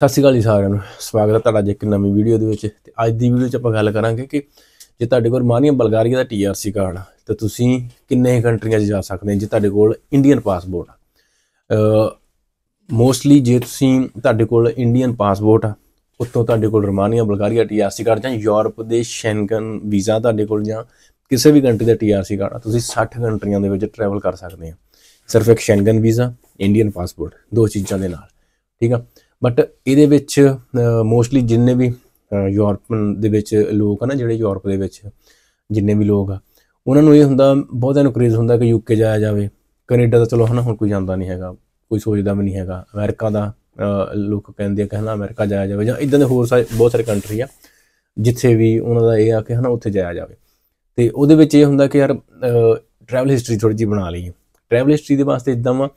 ਸਤਿ ਸ਼੍ਰੀ ਅਕਾਲ ਜੀ ਸਾਰਿਆਂ ਨੂੰ ਸਵਾਗਤ ਹੈ ਤੁਹਾਡਾ ਜੇ ਇੱਕ ਨਵੀਂ ਵੀਡੀਓ ਦੇ ਵਿੱਚ ਤੇ ਅੱਜ ਦੀ ਵੀਡੀਓ 'ਚ ਆਪਾਂ ਗੱਲ ਕਰਾਂਗੇ ਕਿ ਜੇ ਤੁਹਾਡੇ ਕੋਲ ਮਾਨੀਆ ਬਲਗਾਰੀਆ ਦਾ ਟੀਆਰਸੀ ਕਾਰਡ ਤੇ ਤੁਸੀਂ ਕਿੰਨੇ ਕੰਟਰੀਆਂ 'ਚ ਜਾ ਸਕਦੇ ਜੇ ਤੁਹਾਡੇ ਕੋਲ ਇੰਡੀਅਨ ਪਾਸਪੋਰਟ ਆ ਮੋਸਟਲੀ ਜੇ ਤੁਸੀਂ ਤੁਹਾਡੇ ਕੋਲ ਇੰਡੀਅਨ ਪਾਸਪੋਰਟ ਆ ਉੱਤੋਂ ਤੁਹਾਡੇ ਕੋਲ ਰਮਾਨੀਆ ਬਲਗਾਰੀਆ ਟੀਆਰਸੀ ਕਾਰਡ ਜਾਂ ਯੂਰਪ ਦੇ ਸ਼ੈਂਗਨ ਵੀਜ਼ਾ ਤੁਹਾਡੇ ਕੋਲ ਜਾਂ ਕਿਸੇ ਵੀ ਕੰਟਰੀ ਦਾ ਟੀਆਰਸੀ ਕਾਰਡ ਆ ਤੁਸੀਂ 60 ਕੰਟਰੀਆਂ ਦੇ ਵਿੱਚ ਟਰੈਵਲ ਕਰ ਸਕਦੇ ਆ ਸਿਰਫ ਇੱਕ ਸ਼ੈਂਗਨ ਵੀਜ਼ਾ ਇੰਡੀਅਨ ਪਾਸਪੋਰਟ ਦੋ ਚੀਜ਼ਾਂ ਦੇ ਨਾਲ ਠੀਕ ਆ ਬਟ ਇਹਦੇ ਵਿੱਚ ਮੋਸਟਲੀ ਜਿੰਨੇ ਵੀ ਯੂਰਪਨ ਦੇ ਵਿੱਚ ਲੋਕ ਹਨ ਜਿਹੜੇ ਯੂਰਪ ਦੇ ਵਿੱਚ ਜਿੰਨੇ ਵੀ ਲੋਕ ਆ ਉਹਨਾਂ ਨੂੰ ਇਹ ਹੁੰਦਾ ਬਹੁਤ ਨੂੰ ਹੁੰਦਾ ਕਿ ਯੂਕੇ ਜਾਇਆ ਜਾਵੇ ਕੈਨੇਡਾ ਦਾ ਚਲੋ ਹਨਾ ਹੁਣ ਕੋਈ ਜਾਂਦਾ ਨਹੀਂ ਹੈਗਾ ਕੋਈ ਸੋਚਦਾ ਵੀ ਨਹੀਂ ਹੈਗਾ ਅਮਰੀਕਾ ਦਾ ਲੋਕ ਕਹਿੰਦੇ ਆ ਕਿ ਹਨਾ ਅਮਰੀਕਾ ਜਾਇਆ ਜਾਵੇ ਜਾਂ ਇਦਾਂ ਦੇ ਹੋਰ ਸਾਰੇ ਬਹੁਤ ਸਾਰੇ ਕੰਟਰੀ ਆ ਜਿੱਥੇ ਵੀ ਉਹਨਾਂ ਦਾ ਇਹ ਆ ਕਿ ਹਨਾ ਉੱਥੇ ਜਾਇਆ ਜਾਵੇ ਤੇ ਉਹਦੇ ਵਿੱਚ ਇਹ ਹੁੰਦਾ ਕਿ ਯਾਰ ਟਰੈਵਲ ਹਿਸਟਰੀ ਥੋੜੀ ਜੀ ਬਣਾ ਲਈਏ ਟਰੈਵਲ ਹਿਸਟਰੀ ਦੇ ਵਾਸਤੇ ਇਦਾਂ ਵਾ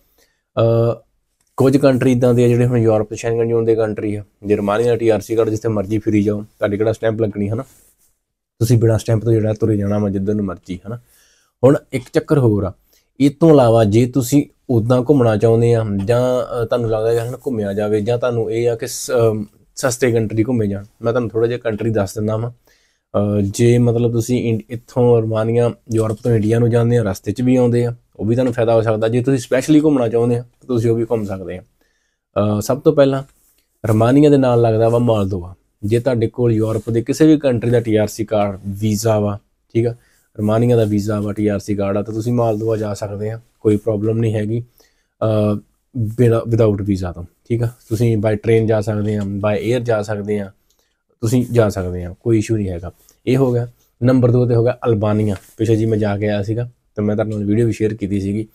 ਕੁਝ ਕੰਟਰੀ ਇਦਾਂ ਦੇ ਜਿਹੜੇ ਹੁਣ ਯੂਰਪ ਸ਼ੈਂਗਨ ਜ਼ੋਨ ਦੇ ਕੰਟਰੀ ਆ ਜਰਮਨੀ ਦਾ ਟੀਆਰਸੀ ਕਾਰਡ ਜਿੱਥੇ ਮਰਜ਼ੀ ਫਿਰੀ ਜਾਓ ਤੁਹਾਡੇ ਕਿਹੜਾ ਸਟੈਂਪ ਲੱਗਣੀ ਹਨਾ ਤੁਸੀਂ ਬਿਨਾ ਸਟੈਂਪ ਤੋਂ ਜਿਹੜਾ ਤੁਰੇ ਜਾਣਾ ਮੈਂ ਜਿੱਦਨ ਮਰਜ਼ੀ ਹਨਾ ਹੁਣ ਇੱਕ ਚੱਕਰ ਹੋਰ ਆ ਇਸ ਤੋਂ ਇਲਾਵਾ ਜੇ ਤੁਸੀਂ ਉਦਾਂ ਘੁੰਮਣਾ ਚਾਹੁੰਦੇ ਆ ਜਾਂ ਤੁਹਾਨੂੰ ਲੱਗਦਾ ਹੈ ਹਨ ਘੁੰਮਿਆ ਜਾਵੇ ਜਾਂ ਤੁਹਾਨੂੰ ਇਹ ਆ ਕਿ ਸਸਤੇ ਕੰਟਰੀ ਘੁੰਮੇ ਜਾਣ ਮੈਂ ਤੁਹਾਨੂੰ ਥੋੜਾ ਜਿਹਾ ਕੰਟਰੀ ਦੱਸ ਦਿੰਦਾ ਹਾਂ ਜੇ ਮਤਲਬ ਤੁਸੀਂ ਇੱਥੋਂ ਰਮਾਨੀਆ ਯੂਰਪ ਤੋਂ ਇੰਡੀਆ ਨੂੰ ਜਾਂਦੇ ਆ ਰਸਤੇ 'ਚ ਵੀ ਆਉਂਦੇ ਆ ਉਹ ਵੀ ਤੁਹਾਨੂੰ ਫਾਇਦਾ ਹੋ ਸਕਦਾ ਜੇ ਤੁਸੀਂ ਸਪੈਸ਼ਲੀ ਘੁੰਮਣਾ ਚਾਹੁੰਦੇ ਆ ਤਾਂ ਤੁਸੀਂ ਉਹ ਵੀ ਘੁੰਮ ਸਕਦੇ ਆ ਸਭ ਤੋਂ ਪਹਿਲਾਂ ਰਮਾਨੀਆ ਦੇ ਨਾਲ ਲੱਗਦਾ ਵਾ ਮਾਲਦੋਵਾ ਜੇ ਤੁਹਾਡੇ ਕੋਲ ਯੂਰਪ ਦੇ ਕਿਸੇ ਵੀ ਕੰਟਰੀ ਦਾ ਟੀਆਰਸੀ ਕਾਰਡ ਵੀਜ਼ਾ ਵਾ ਠੀਕ ਆ ਰਮਾਨੀਆ ਦਾ ਵੀਜ਼ਾ ਵਾ ਟੀਆਰਸੀ ਕਾਰਡ ਆ ਤਾਂ ਤੁਸੀਂ ਮਾਲਦੋਵਾ ਜਾ ਸਕਦੇ ਆ ਕੋਈ ਪ੍ਰੋਬਲਮ ਨਹੀਂ ਹੈਗੀ ਵਿਦਆਊਟ ਵੀਜ਼ਾ ਤੋਂ ਠੀਕ ਆ ਤੁਸੀਂ ਬਾਈ ਟ੍ਰੇਨ ਜਾ ਸਕਦੇ ਆ ਬਾਈ 에ਅਰ ਜਾ ਸਕਦੇ ਆ ਤੁਸੀਂ ਜਾ ਸਕਦੇ ਆ ਕੋਈ ਇਸ਼ੂ ਨਹੀਂ ਹੈਗਾ ਇਹ ਹੋ ਗਿਆ ਨੰਬਰ 2 ਤੇ ਹੋ ਗਿਆ ਅਲਬਾਨੀਆ ਪਿਛੇ ਜੀ ਮੈਂ ਜਾ ਕੇ ਆਇਆ ਸੀਗਾ ਤੇ ਮੈਂ ਤੁਹਾਨੂੰ ਵੀਡੀਓ ਵੀ ਸ਼ੇਅਰ ਕੀਤੀ ਸੀਗੀ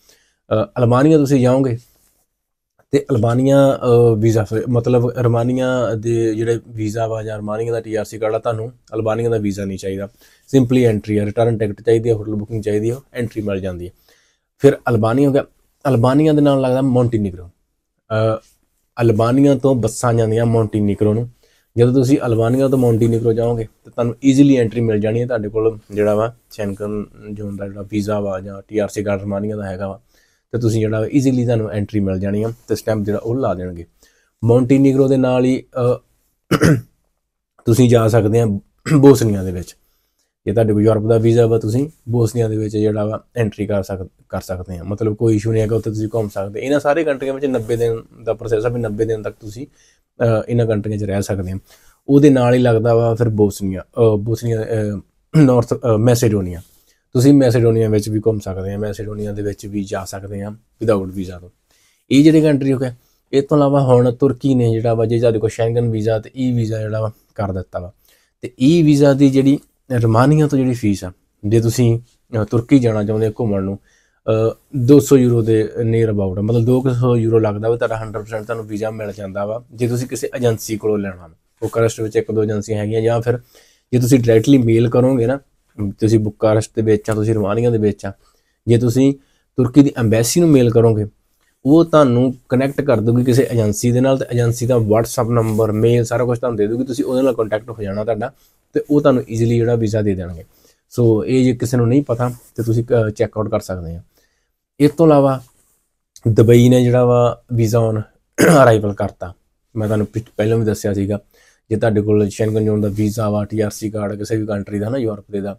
ਅਲਬਾਨੀਆ ਤੁਸੀਂ ਜਾਓਗੇ ਤੇ ਅਲਬਾਨੀਆ ਵੀਜ਼ਾ ਮਤਲਬ ਰਮਾਨੀਆ ਦੇ ਜਿਹੜੇ ਵੀਜ਼ਾ ਵਾ ਜਾਂ ਰਮਾਨੀਆ ਦਾ ਟੀਆਰਸੀ ਕਾਰਡ ਆ ਤੁਹਾਨੂੰ ਅਲਬਾਨੀਆ ਦਾ ਵੀਜ਼ਾ ਨਹੀਂ ਚਾਹੀਦਾ ਸਿੰਪਲੀ ਐਂਟਰੀ ਆ ਰਿਟਰਨ ਟਿਕਟ ਚਾਹੀਦੀ ਹੈ ਹੋਟਲ ਬੁਕਿੰਗ ਚਾਹੀਦੀ ਹੈ ਐਂਟਰੀ ਮਿਲ ਜਾਂਦੀ ਹੈ ਫਿਰ ਅਲਬਾਨੀਆ ਹੋ ਗਿਆ ਅਲਬਾਨੀਆ ਦੇ ਨਾਲ ਲੱਗਦਾ ਮੌਂਟੀਨੀਗਰੋ ਅਲਬਾਨੀਆ ਤੋਂ ਬੱਸਾਂ ਜਾਂਦੀਆਂ ਮੌਂਟੀਨੀਗਰੋ ਨੂੰ ਜਦੋਂ ਤੁਸੀਂ ਅਲਬਾਨੀਆ ਤੋਂ ਮੌਂਟੀਨੀਗਰੋ ਜਾਓਗੇ ਤੇ ਤੁਹਾਨੂੰ ਈਜ਼ੀਲੀ ਐਂਟਰੀ ਮਿਲ ਜਾਣੀ ਹੈ ਤੁਹਾਡੇ ਕੋਲ ਜਿਹੜਾ ਵਾ ਸ਼ੈਂਕਨ ਜ਼ੋਨ ਦਾ ਜਿਹੜਾ ਵੀਜ਼ਾ ਵਾ ਜਾਂ ਟੀਆਰਸੀ ਕਾਰਡ ਰਮਾਨੀਆ ਦਾ ਹੈਗਾ ਵਾ ਤੇ ਤੁਸੀਂ ਜਿਹੜਾ ਈਜ਼ੀਲੀ ਤੁਹਾਨੂੰ ਐਂਟਰੀ ਮਿਲ ਜਾਣੀ ਆ ਤੇ ਸਟੈਂਪ ਜਿਹੜਾ ਉਹ ਲਾ ਦੇਣਗੇ ਮੌਂਟੀਨੀਗਰੋ ਦੇ ਨਾਲ ਹੀ ਤੁਸੀਂ ਜਾ ਸਕਦੇ ਆ ਬੋਸਨੀਆ ਦੇ ਵਿੱਚ ਜੇ ਤੁਹਾਡੇ ਕੋਲ ਯੂਰਪ ਦਾ ਵੀਜ਼ਾ ਵਾ ਤੁਸੀਂ ਬੋਸਨੀਆ ਦੇ ਵਿੱਚ ਜਿਹੜਾ ਵਾ ਐਂਟਰੀ ਕਰ ਸਕਦੇ ਕਰ ਸਕਦੇ ਆ ਮਤਲਬ ਕੋਈ ਇਸ਼ੂ ਨਹੀਂ ਹੈਗਾ ਉੱਥੇ ਤੁਸੀਂ ਘੁੰਮ ਸਕਦੇ ਇਹਨਾਂ ਸਾਰੇ ਕੰਟਰੀਆਂ ਵਿੱਚ 90 ਦਿਨ ਦਾ ਪ੍ਰੋਸੈਸ ਆ ਵੀ 90 ਦਿਨ ਤੱਕ ਤੁਸੀਂ ਇਹਨਾਂ ਕੰਟਰੀਆਂ 'ਚ ਰਹਿ ਸਕਦੇ ਆ ਉਹਦੇ ਨਾਲ ਹੀ ਲੱਗਦਾ ਵਾ ਫਿਰ ਬੋਸਨੀਆ ਬੋਸਨੀਆ ਨਾਰਥ ਮੈਸੇਡੋਨੀਆ ਤੁਸੀਂ ਮੈਸੇਡੋਨੀਆ ਵਿੱਚ ਵੀ ਘੁੰਮ ਸਕਦੇ ਆ ਮੈਸੇਡੋਨੀਆ ਦੇ ਵਿੱਚ ਵੀ ਜਾ ਸਕਦੇ ਆ ਵਿਦਆਊਟ ਵੀਜ਼ਾ ਤੋਂ ਇਹ ਜਿਹੜੇ ਕੰਟਰੀ ਹੋ ਗਏ ਇਹ ਤੋਂ ਇਲਾਵਾ ਹੁਣ ਤੁਰਕੀ ਨੇ ਜਿਹੜਾ ਵਾ ਜੇ ਤੁਹਾਡੇ ਕੋ ਸ਼ੈਂਗਨ ਵੀਜ਼ਾ ਤੇ ਈ e ਵੀਜ਼ਾ ਜਿਹੜਾ ਵਾ ਕਰ ਦਿੱਤਾ ਵਾ ਤੇ ਈ e ਵੀਜ਼ਾ ਦੀ ਜਿਹੜੀ ਰਮਾਨੀਆ ਤੋਂ ਜਿਹੜੀ ਫੀਸ ਆ ਜੇ ਤੁਸੀਂ ਤੁਰਕੀ ਜਾਣਾ ਚਾਹੁੰਦੇ ਹੋ ਘੁੰਮਣ ਨੂੰ 200 ਯੂਰੋ ਦੇ ਨੀਅਰ ਅਬਾਊਟ ਮਤਲਬ 200 ਯੂਰੋ ਲੱਗਦਾ ਵੀ ਤੁਹਾਡਾ 100% ਤੁਹਾਨੂੰ ਵੀਜ਼ਾ ਮਿਲ ਜਾਂਦਾ ਵਾ ਜੇ ਤੁਸੀਂ ਕਿਸੇ ਏਜੰਸੀ ਕੋਲੋਂ ਲੈਣਾ ਬੁਕਾਰੈਸਟ ਵਿੱਚ ਇੱਕ ਦੋ ਏਜੰਸੀਆਂ ਹੈਗੀਆਂ ਜਾਂ ਫਿਰ ਜੇ ਤੁਸੀਂ ਡਾਇਰੈਕਟਲੀ ਮੇਲ ਕਰੋਗੇ ਨਾ ਤੁਸੀਂ ਬੁਕਾਰੈਸਟ ਦੇ ਵਿੱਚ ਆ ਤੁਸੀਂ ਰਵਾਨੀਆਂ ਦੇ ਵਿੱਚ ਆ ਜੇ ਤੁਸੀਂ ਤੁਰਕੀ ਦੀ ਐਮਬੈਸੀ ਨੂੰ ਮੇਲ ਕਰੋਗੇ ਉਹ ਤੁਹਾਨੂੰ ਕਨੈਕਟ ਕਰ ਦੂਗੀ ਕਿਸੇ ਏਜੰਸੀ ਦੇ ਨਾਲ ਤੇ ਏਜੰਸੀ ਦਾ WhatsApp ਨੰਬਰ ਮੇਲ ਸਾਰਾ ਕੁਝ ਤੁਹਾਨੂੰ ਦੇ ਦੂਗੀ ਤੁਸੀਂ ਉਹਦੇ ਨਾਲ ਕੰਟੈਕਟ ਹੋ ਜਾਣਾ ਤੁਹਾਡਾ ਤੇ ਉਹ ਤੁਹਾਨੂੰ ਈਜ਼ੀਲੀ ਜਿਹੜਾ ਵੀਜ਼ਾ ਦੇ ਦੇਣਗੇ ਸੋ ਇਹ ਜੇ ਕਿਸੇ ਨੂੰ ਨਹੀਂ ਪਤਾ ਤੇ ਤੁਸੀਂ ਚੈੱਕ ਆਊਟ ਕਰ ਸਕਦੇ ਆ ਇਸ ਤੋਂ ਇਲਾਵਾ ਦੁਬਈ ਨੇ ਜਿਹੜਾ ਵਾ ਵੀਜ਼ਾ ਔਨ ਅਰਾਈਵਲ ਕਰਤਾ ਮੈਂ ਤੁਹਾਨੂੰ ਪਹਿਲਾਂ ਵੀ ਦੱਸਿਆ ਸੀਗਾ ਜੇ ਤੁਹਾਡੇ ਕੋਲ ਸ਼ੈਂਗਨ ਜ਼ੋਨ ਦਾ ਵੀਜ਼ਾ ਵਾ ਟੀਆਰਸੀ ਕਾਰਡ ਕਿਸੇ ਵੀ ਕੰਟਰੀ ਦਾ ਨਾ ਯੂਰਪ ਦੇ ਦਾ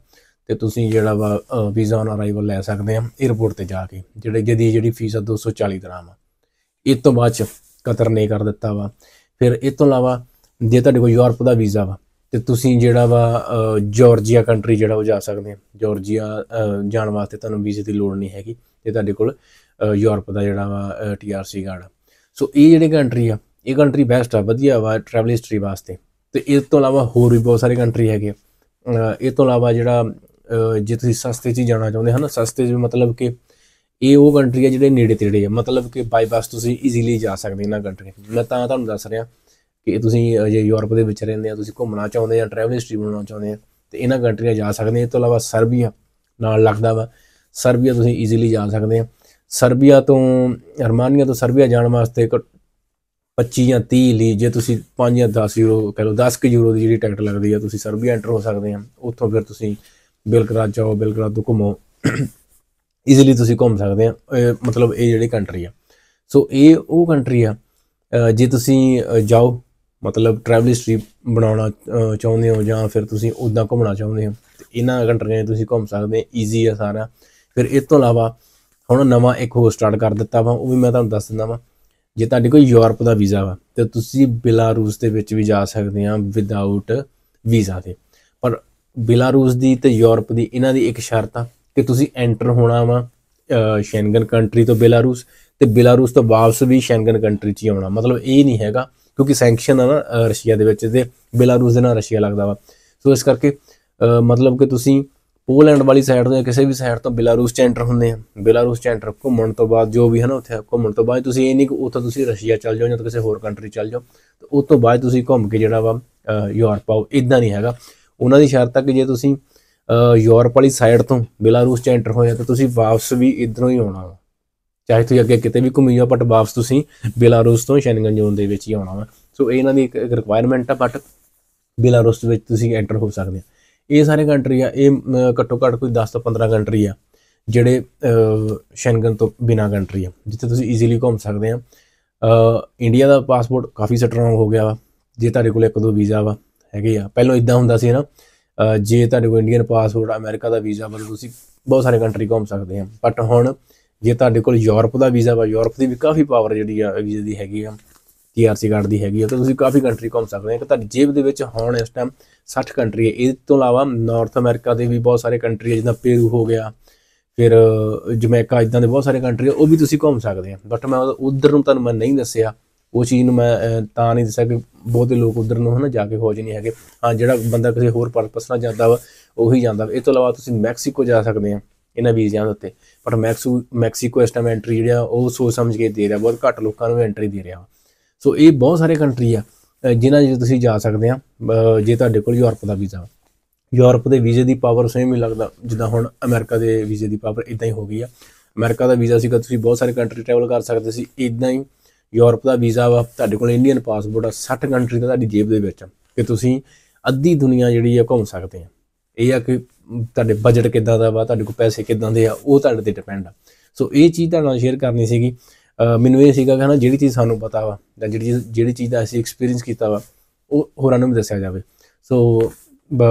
ਤੇ ਤੁਸੀਂ ਜਿਹੜਾ ਵਾ ਵੀਜ਼ਾ ਔਨ ਅਰਾਈਵਲ ਲੈ ਸਕਦੇ ਆ 에어ਪੋਰਟ ਤੇ ਜਾ ਕੇ ਜਿਹੜੇ ਜਿਹਦੀ ਜਿਹੜੀ ਫੀਸ ਆ 240 ਦਰਾਮ ਆ ਇਸ ਤੋਂ ਬਾਅਦ ਚ ਕਤਰ ਨਹੀਂ ਕਰ ਦਿੱਤਾ ਵਾ ਫਿਰ ਇਸ ਤੋਂ ਇਲਾਵਾ ਜੇ ਤੁਹਾਡੇ ਕੋਲ ਯੂਰਪ ਦਾ ਵੀਜ਼ਾ ਵਾ ਤੇ ਤੁਸੀਂ ਜਿਹੜਾ ਵਾ ਜਾਰਜੀਆ ਕੰਟਰੀ ਜਿਹੜਾ ਉਹ ਜਾ ਸਕਦੇ ਆ ਜਾਰਜੀਆ ਜਾਣ ਵਾਸਤੇ ਤੁਹਾਨੂੰ ਵੀਜ਼ੇ ਦੀ ਲੋੜ ਨਹੀਂ ਹੈਗੀ ਇਹ ਤੁਹਾਡੇ ਕੋਲ ਯੂਰਪ ਦਾ ਜਿਹੜਾ ਵਾ ਟੀਆਰਸੀ ਕਾਰਡ ਸੋ ਇਹ ਜਿਹੜੀ ਕੰਟਰੀ ਆ ਇਹ ਕੰਟਰੀ ਬੈਸਟ ਆ ਵਧੀਆ ਵਾ ਟਰੈਵਲ ਹਿਸਟਰੀ ਵਾਸਤੇ ਤੇ ਇਸ ਤੋਂ ਇਲਾਵਾ ਹੋਰ ਵੀ ਬਹੁਤ ਸਾਰੇ ਕੰਟਰੀ ਹੈਗੇ ਇਹ ਤੋਂ ਇਲਾਵਾ ਜਿਹੜਾ ਜੇ ਤੁਸੀਂ ਸਸਤੇ 'ਚ ਜਾਣਾ ਚਾਹੁੰਦੇ ਹਨ ਸਸਤੇ 'ਚ ਮਤਲਬ ਕਿ ਇਹ ਉਹ ਕੰਟਰੀ ਆ ਜਿਹੜੇ ਨੇੜੇ ਤੇੜੇ ਆ ਮਤਲਬ ਕਿ ਬਾਈ ਤੁਸੀਂ ਈਜ਼ੀਲੀ ਜਾ ਸਕਦੇ ਇਹਨਾਂ ਕੰਟਰੀ ਮੈਂ ਤਾਂ ਤੁਹਾਨੂੰ ਦੱਸ ਰਿਹਾ ਕਿ ਤੁਸੀਂ ਜੇ ਯੂਰਪ ਦੇ ਵਿੱਚ ਰਹਿੰਦੇ ਆ ਤੁਸੀਂ ਘੁੰਮਣਾ ਚਾਹੁੰਦੇ ਆ ਟਰੈਵਲ ਹਿਸਟਰੀ ਬਣਾਉਣਾ ਚਾਹੁੰਦੇ ਆ ਤੇ ਇਹਨਾਂ ਕੰਟਰੀਆਂ ਜਾ ਸਕਦੇ ਆ ਇਸ ਤੋਂ ਇਲਾਵਾ ਸਰਬੀਆ ਨਾਲ ਲੱਗਦਾ ਵਾ ਸਰਬੀਆ ਤੁਸੀਂ ਈਜ਼ੀਲੀ ਜਾ ਸਕਦੇ ਆ ਸਰਬੀਆ ਤੋਂ ਰਮਾਨੀਆ ਤੋਂ ਸਰਬੀਆ ਜਾਣ ਵਾਸਤੇ 25 ਜਾਂ 30 ਲਈ ਜੇ ਤੁਸੀਂ 5 ਜਾਂ 10 ਯੂਰੋ ਕਹ ਲਓ 10 ਕਿ ਯੂਰੋ ਦੀ ਜਿਹੜੀ ਟਿਕਟ ਲੱਗਦੀ ਆ ਤੁਸੀਂ ਸਰਬੀਆ ਐਂਟਰ ਹੋ ਸਕਦੇ ਆ ਉੱਥੋਂ ਫਿਰ ਤੁਸੀਂ ਬਿਲਗਰਾਦ ਜਾਓ ਬਿਲਗਰਾਦ ਤੋਂ ਘੁੰਮੋ ਈਜ਼ੀਲੀ ਤੁਸੀਂ ਘੁੰਮ ਸਕਦੇ ਆ ਮਤਲਬ ਇਹ ਜਿਹੜੀ ਕੰਟਰੀ ਆ ਸੋ ਇਹ ਉਹ ਕੰਟਰੀ ਆ ਜੇ ਤੁਸੀਂ ਜਾਓ ਮਤਲਬ ਟਰੈਵਲ ਹਿਸਟਰੀ ਬਣਾਉਣਾ ਚਾਹੁੰਦੇ ਹੋ ਜਾਂ ਫਿਰ ਤੁਸੀਂ ਉਦਾਂ ਘੁੰਮਣਾ ਚਾਹੁੰਦੇ ਹੋ ਇਹਨਾਂ ਕੰਟਰੀਆਂ 'ਚ ਤੁਸੀਂ ਘੁੰਮ ਸਕਦੇ ਆ ਈਜ਼ੀ ਆ ਸਾਰਾ ਫਿਰ ਇਸ ਤੋਂ ਇਲਾਵਾ ਹੁਣ ਨਵਾਂ ਇੱਕ ਹੋਰ ਸਟਾਰਟ ਕਰ ਦਿੱਤਾ ਵਾ ਉਹ ਵੀ ਮੈਂ ਤੁਹਾਨੂੰ ਦੱਸ ਦਿੰਦਾ ਵਾ ਜੇ ਤੁਹਾਡੇ ਕੋਲ ਯੂਰਪ ਦਾ ਵੀਜ਼ਾ ਵਾ ਤੇ ਤੁਸੀਂ ਬਿਲਾਰੂਸ ਦੇ ਵਿੱਚ ਵੀ ਜਾ ਸਕਦੇ ਆ ਵਿਦਆਊਟ ਵੀਜ਼ਾ ਦੇ ਪਰ ਬਿਲਾਰੂਸ ਦੀ ਤੇ ਯੂਰਪ ਦੀ ਇਹਨਾਂ ਦੀ ਇੱਕ ਸ਼ਰਤ ਆ ਕਿ ਤੁਸੀਂ ਐਂਟਰ ਹੋਣਾ ਵਾ ਸ਼ੈਂਗਨ ਕੰਟਰੀ ਤੋਂ ਬਿਲਾਰੂਸ ਤੇ ਬਿਲਾਰੂਸ ਤੋਂ ਵਾਪਸ ਵੀ ਸ਼ੈਂਗਨ ਕੰਟਰੀ 'ਚ ਹੀ ਆਉਣਾ ਮਤਲਬ ਇਹ ਨਹੀਂ ਹੈਗਾ ਕਿਉਂਕਿ ਸੈਂਕਸ਼ਨ ਆ ਨਾ ਰਸ਼ੀਆ ਦੇ ਵਿੱਚ ਤੇ ਬਿਲਾਰੂਸ ਦੇ ਨਾਲ ਰਸ਼ੀਆ ਲੱਗਦਾ ਵਾ ਸੋ ਇਸ ਕਰਕੇ ਮਤਲਬ ਕਿ ਤੁਸੀਂ ਪੋਲੈਂਡ ਵਾਲੀ ਸਾਈਡ ਤੋਂ ਜਾਂ ਕਿਸੇ ਵੀ ਸਾਈਡ ਤੋਂ ਬਿਲਾਰੂਸ ਚ ਐਂਟਰ ਹੁੰਦੇ ਆ ਬਿਲਾਰੂਸ ਚ ਐਂਟਰ ਘੁੰਮਣ ਤੋਂ ਬਾਅਦ ਜੋ ਵੀ ਹੈ ਨਾ ਉੱਥੇ ਘੁੰਮਣ ਤੋਂ ਬਾਅਦ ਤੁਸੀਂ ਇਹ ਨਹੀਂ ਕਿ ਉੱਥੇ ਤੁਸੀਂ ਰਸ਼ੀਆ ਚੱਲ ਜਾਓ ਜਾਂ ਕਿਸੇ ਹੋਰ ਕੰਟਰੀ ਚੱਲ ਜਾਓ ਤੇ ਉਸ ਤੋਂ ਬਾਅਦ ਤੁਸੀਂ ਘੁੰਮ ਕੇ ਜਿਹੜਾ ਵਾ ਯੂਰਪ ਆਓ ਇਦਾਂ ਨਹੀਂ ਹੈਗਾ ਉਹਨਾਂ ਦੀ ਸ਼ਰਤ ਆ ਕਿ ਜੇ ਤੁਸੀਂ ਯੂਰਪ ਵਾਲੀ ਸਾਈਡ ਤੋਂ ਬਿਲਾਰੂਸ ਚ ਐਂਟਰ ਹੋਇਆ ਤਾਂ ਤੁਸੀਂ ਵਾਪਸ ਵੀ ਇਧਰੋਂ ਹੀ ਆਉਣਾ ਵਾ ਚਾਹੇ ਤੁਸੀਂ ਅੱਗੇ ਕਿਤੇ ਵੀ ਘੁੰਮੀ ਜਾਓ ਬਟ ਵਾਪਸ ਤੁਸੀਂ ਬਿਲਾਰੂਸ ਤੋਂ ਸ਼ੈਨਗਨ ਜ਼ੋਨ ਦੇ ਵਿੱਚ ਹੀ ਆਉਣਾ ਵਾ ਸੋ ਇਹਨਾਂ ਦੀ ਇੱਕ ਰਿਕੁਆਇਰਮੈਂਟ ਆ ਬਟ ਬਿਲਾਰੂਸ ਵਿੱਚ ਤੁਸੀਂ ਐਂਟਰ ਹੋ ਸਕਦੇ ਆ ਇਹ ਸਾਰੇ ਕੰਟਰੀ ਆ ਇਹ ਘੱਟੋ ਘੱਟ ਕੋਈ 10 ਤੋਂ 15 ਕੰਟਰੀ ਆ ਜਿਹੜੇ ਸ਼ੈਂਗਨ ਤੋਂ ਬਿਨਾ ਕੰਟਰੀ ਆ ਜਿੱਥੇ ਤੁਸੀਂ ਈਜ਼ੀਲੀ ਘੁੰਮ ਸਕਦੇ ਆ ਇੰਡੀਆ ਦਾ ਪਾਸਪੋਰਟ ਕਾਫੀ ਸਟਰੋਂਗ ਹੋ ਗਿਆ ਵਾ ਜੇ ਤੁਹਾਡੇ ਕੋਲ ਇੱਕ ਦੋ ਵੀਜ਼ਾ ਵਾ ਹੈਗੇ ਆ ਪਹਿਲਾਂ ਇਦਾਂ ਹੁੰਦਾ ਸੀ ਨਾ ਜੇ ਤੁਹਾਡੇ ਕੋਲ ਇੰਡੀਅਨ ਪਾਸਪੋਰਟ ਅਮਰੀਕਾ ਦਾ ਵੀਜ਼ਾ ਵਾ ਤੁਸੀਂ ਬਹੁਤ ਸਾਰੇ ਕੰਟਰੀ ਘੁੰਮ ਸਕਦੇ ਆ ਬਟ ਹੁਣ ਜੇ ਤੁਹਾਡੇ ਕੋਲ ਯੂਰਪ ਦਾ ਵੀਜ਼ਾ ਵਾ ਯੂਰਪ ਦੀ ਵੀ ਕਾਫੀ ਪਾਵਰ ਜਿਹੜੀ ਆ ਵੀਜ਼ੇ ਦੀ ਹੈਗੀ ਆ TRC ਕਾਰਡ ਦੀ ਹੈਗੀ ਹੈ ਤਾਂ ਤੁਸੀਂ ਕਾਫੀ ਕੰਟਰੀ ਘੁੰਮ ਸਕਦੇ ਹੋ ਕਿ ਤੁਹਾਡੀ ਜੇਬ ਦੇ ਵਿੱਚ ਹੁਣ ਇਸ ਟਾਈਮ 60 ਕੰਟਰੀ ਹੈ ਇਸ ਤੋਂ ਇਲਾਵਾ ਨਾਰਥ ਅਮਰੀਕਾ ਦੇ ਵੀ ਬਹੁਤ ਸਾਰੇ ਕੰਟਰੀ ਹੈ ਜਿੱਦਾਂ ਪੇਰੂ ਹੋ ਗਿਆ ਫਿਰ ਜਮੈਕਾ ਇਦਾਂ ਦੇ ਬਹੁਤ ਸਾਰੇ ਕੰਟਰੀ ਉਹ ਵੀ ਤੁਸੀਂ ਘੁੰਮ ਸਕਦੇ ਆ ਬਟ ਮੈਂ ਉਧਰ ਨੂੰ ਤੁਹਾਨੂੰ ਮੈਂ ਨਹੀਂ ਦੱਸਿਆ ਉਹ ਚੀਜ਼ ਨੂੰ ਮੈਂ ਤਾਂ ਨਹੀਂ ਦੱਸਿਆ ਕਿ ਬਹੁਤੇ ਲੋਕ ਉਧਰ ਨੂੰ ਹਨਾ ਜਾ ਕੇ ਖੋਜ ਨਹੀਂ ਹੈਗੇ ਹਾਂ ਜਿਹੜਾ ਬੰਦਾ ਕਿਸੇ ਹੋਰ ਪਰਪਸ ਨਾਲ ਜਾਂਦਾ ਵਾ ਉਹੀ ਜਾਂਦਾ ਇਹ ਤੋਂ ਇਲਾਵਾ ਤੁਸੀਂ ਮੈਕਸੀਕੋ ਜਾ ਸਕਦੇ ਆ ਇਹਨਾਂ ਵੀਜ਼ਿਆਂ ਦੇ ਉੱਤੇ ਪਰ ਮੈਕਸੂ ਮੈਕਸੀਕੋ ਇਸ ਟਾਈਮ ਐਂਟਰੀ ਜਿਹੜਾ ਉਹ ਸੋਚ ਸਮਝ ਕੇ ਦੇ ਰਿਹਾ ਬਹੁਤ ਘੱਟ ਲੋਕਾਂ ਨੂੰ ਐਂਟਰੀ ਦੇ ਰਿਹਾ ਸੋ ਇਹ ਬਹੁਤ ਸਾਰੇ ਕੰਟਰੀ ਆ ਜਿਨ੍ਹਾਂ ਜੇ ਤੁਸੀਂ ਜਾ ਸਕਦੇ ਆ ਜੇ ਤੁਹਾਡੇ ਕੋਲ ਯੂਰਪ ਦਾ ਵੀਜ਼ਾ ਯੂਰਪ ਦੇ ਵੀਜ਼ੇ ਦੀ ਪਾਵਰ ਸੇਮ ਹੀ ਲੱਗਦਾ ਜਿੱਦਾਂ ਹੁਣ ਅਮਰੀਕਾ ਦੇ ਵੀਜ਼ੇ ਦੀ ਪਾਵਰ ਇਦਾਂ ਹੀ ਹੋ ਗਈ ਆ ਅਮਰੀਕਾ ਦਾ ਵੀਜ਼ਾ ਸੀਗਾ ਤੁਸੀਂ ਬਹੁਤ ਸਾਰੇ ਕੰਟਰੀ ਟਰੈਵਲ ਕਰ ਸਕਦੇ ਸੀ ਇਦਾਂ ਹੀ ਯੂਰਪ ਦਾ ਵੀਜ਼ਾ ਵਾ ਤੁਹਾਡੇ ਕੋਲ ਇੰਡੀਅਨ ਪਾਸਪੋਰਟ ਆ 60 ਕੰਟਰੀ ਦਾ ਤੁਹਾਡੀ ਜੇਬ ਦੇ ਵਿੱਚ ਕਿ ਤੁਸੀਂ ਅੱਧੀ ਦੁਨੀਆ ਜਿਹੜੀ ਆ ਘੁੰਮ ਸਕਦੇ ਆ ਇਹ ਆ ਕਿ ਤੁਹਾਡੇ ਬਜਟ ਕਿੱਦਾਂ ਦਾ ਵਾ ਤੁਹਾਡੇ ਕੋਲ ਪੈਸੇ ਕਿੱਦਾਂ ਦੇ ਆ ਉਹ ਤੁਹਾਡੇ ਤੇ ਡਿਪੈਂਡ ਆ ਸੋ ਇਹ ਚੀਜ਼ ਤੁਹਾਨੂੰ ਸ਼ੇਅਰ ਕਰਨੀ ਸੀਗੀ ਮੈਨੂੰ ਇਹ ਸੀਗਾ ਕਿ ਹਨਾ ਜਿਹੜੀ ਚੀਜ਼ ਸਾਨੂੰ ਪਤਾ ਵਾ ਜਾਂ ਜਿਹੜੀ ਜਿਹੜੀ ਚੀਜ਼ ਦਾ ਅਸੀਂ ਐਕਸਪੀਰੀਅੰਸ ਕੀਤਾ ਵਾ ਉਹ ਹੋਰਾਂ ਨੂੰ ਵੀ ਦੱਸਿਆ ਜਾਵੇ ਸੋ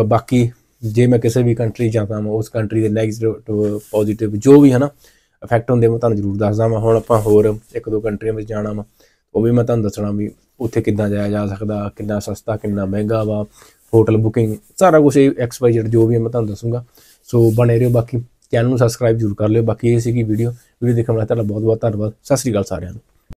ਬਾਕੀ ਜੇ ਮੈਂ ਕਿਸੇ ਵੀ ਕੰਟਰੀ ਜਾਂਦਾ ਮੈਂ ਉਸ ਕੰਟਰੀ ਦੇ ਨੈਗੇਟਿਵ ਪੋਜ਼ਿਟਿਵ ਜੋ ਵੀ ਹਨਾ ਇਫੈਕਟ ਹੁੰਦੇ ਮੈਂ ਤੁਹਾਨੂੰ ਜ਼ਰੂਰ ਦੱਸਦਾ ਮੈਂ ਹੁਣ ਆਪਾਂ ਹੋਰ ਇੱਕ ਦੋ ਕੰਟਰੀਆਂ ਵਿੱਚ ਜਾਣਾ ਵਾ ਉਹ ਵੀ ਮੈਂ ਤੁਹਾਨੂੰ ਦੱਸਣਾ ਵੀ ਉੱਥੇ ਕਿੱਦਾਂ ਜਾਇਆ ਜਾ ਸਕਦਾ ਕਿੰਨਾ ਸਸਤਾ ਕਿੰਨਾ ਮਹਿੰਗਾ ਵਾ ਹੋਟਲ ਬੁਕਿੰਗ ਸਾਰਾ ਕੁਝ ਐਕਸ ਵਾਈ ਜ਼ੈਡ ਜੋ ਵੀ ਮੈਂ ਤੁਹਾਨੂੰ ਦੱਸੂਗਾ ਸੋ ਬਣੇ ਰਹੋ ਬਾਕੀ ਚੈਨਲ ਨੂੰ ਸਬਸਕ੍ਰਾਈਬ ਜ਼ਰੂਰ ਕਰ ਲਿਓ ਬਾਕੀ ਇਹ ਸੀਗੀ ਵੀਡੀਓ ਵੀਡੀਓ ਦੇਖਣ ਲਈ ਤੁਹਾਡਾ ਬਹੁਤ ਬਹੁਤ ਧੰਨਵਾਦ ਸਤਿ ਸ੍ਰੀ ਅਕਾਲ ਸਾਰਿਆਂ ਨੂੰ